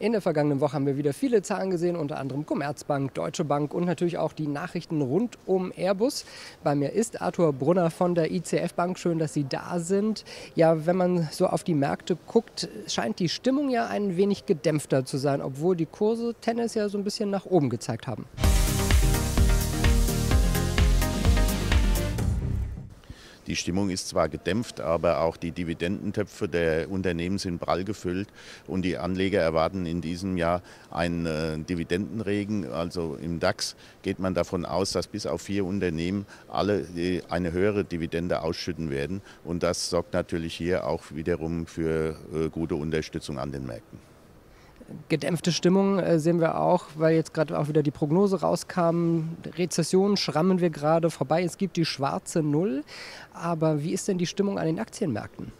In der vergangenen Woche haben wir wieder viele Zahlen gesehen, unter anderem Commerzbank, Deutsche Bank und natürlich auch die Nachrichten rund um Airbus. Bei mir ist Arthur Brunner von der ICF Bank. Schön, dass Sie da sind. Ja, wenn man so auf die Märkte guckt, scheint die Stimmung ja ein wenig gedämpfter zu sein, obwohl die Kurse Tennis ja so ein bisschen nach oben gezeigt haben. Die Stimmung ist zwar gedämpft, aber auch die Dividendentöpfe der Unternehmen sind prall gefüllt und die Anleger erwarten in diesem Jahr einen äh, Dividendenregen. Also im DAX geht man davon aus, dass bis auf vier Unternehmen alle äh, eine höhere Dividende ausschütten werden. Und das sorgt natürlich hier auch wiederum für äh, gute Unterstützung an den Märkten gedämpfte Stimmung äh, sehen wir auch, weil jetzt gerade auch wieder die Prognose rauskam. Rezession schrammen wir gerade vorbei. Es gibt die schwarze Null. Aber wie ist denn die Stimmung an den Aktienmärkten?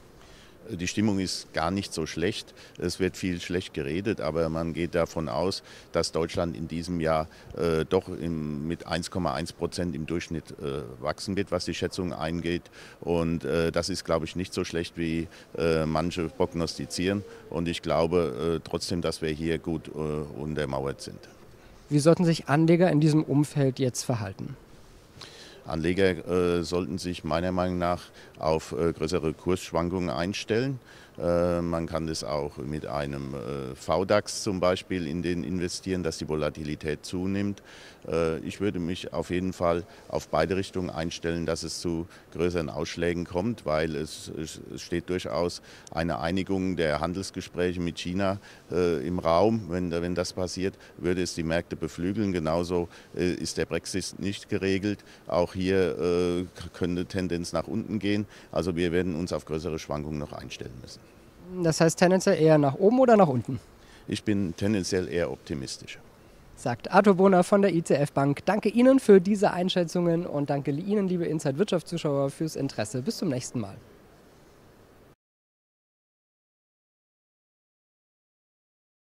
Die Stimmung ist gar nicht so schlecht. Es wird viel schlecht geredet, aber man geht davon aus, dass Deutschland in diesem Jahr äh, doch in, mit 1,1 Prozent im Durchschnitt äh, wachsen wird, was die Schätzung eingeht. Und äh, das ist, glaube ich, nicht so schlecht, wie äh, manche prognostizieren. Und ich glaube äh, trotzdem, dass wir hier gut äh, untermauert sind. Wie sollten sich Anleger in diesem Umfeld jetzt verhalten? Anleger äh, sollten sich meiner Meinung nach auf äh, größere Kursschwankungen einstellen. Äh, man kann das auch mit einem äh, VDAX zum Beispiel in den investieren, dass die Volatilität zunimmt. Äh, ich würde mich auf jeden Fall auf beide Richtungen einstellen, dass es zu größeren Ausschlägen kommt, weil es, steht durchaus eine Einigung der Handelsgespräche mit China im Raum. Wenn, wenn das passiert, würde es die Märkte beflügeln. Genauso ist der Brexit nicht geregelt. Auch hier könnte Tendenz nach unten gehen. Also wir werden uns auf größere Schwankungen noch einstellen müssen. Das heißt tendenziell eher nach oben oder nach unten? Ich bin tendenziell eher optimistisch. Sagt Arthur Bohner von der ICF Bank. Danke Ihnen für diese Einschätzungen und danke Ihnen, liebe Inside Wirtschaft-Zuschauer, fürs Interesse. Bis zum nächsten Mal.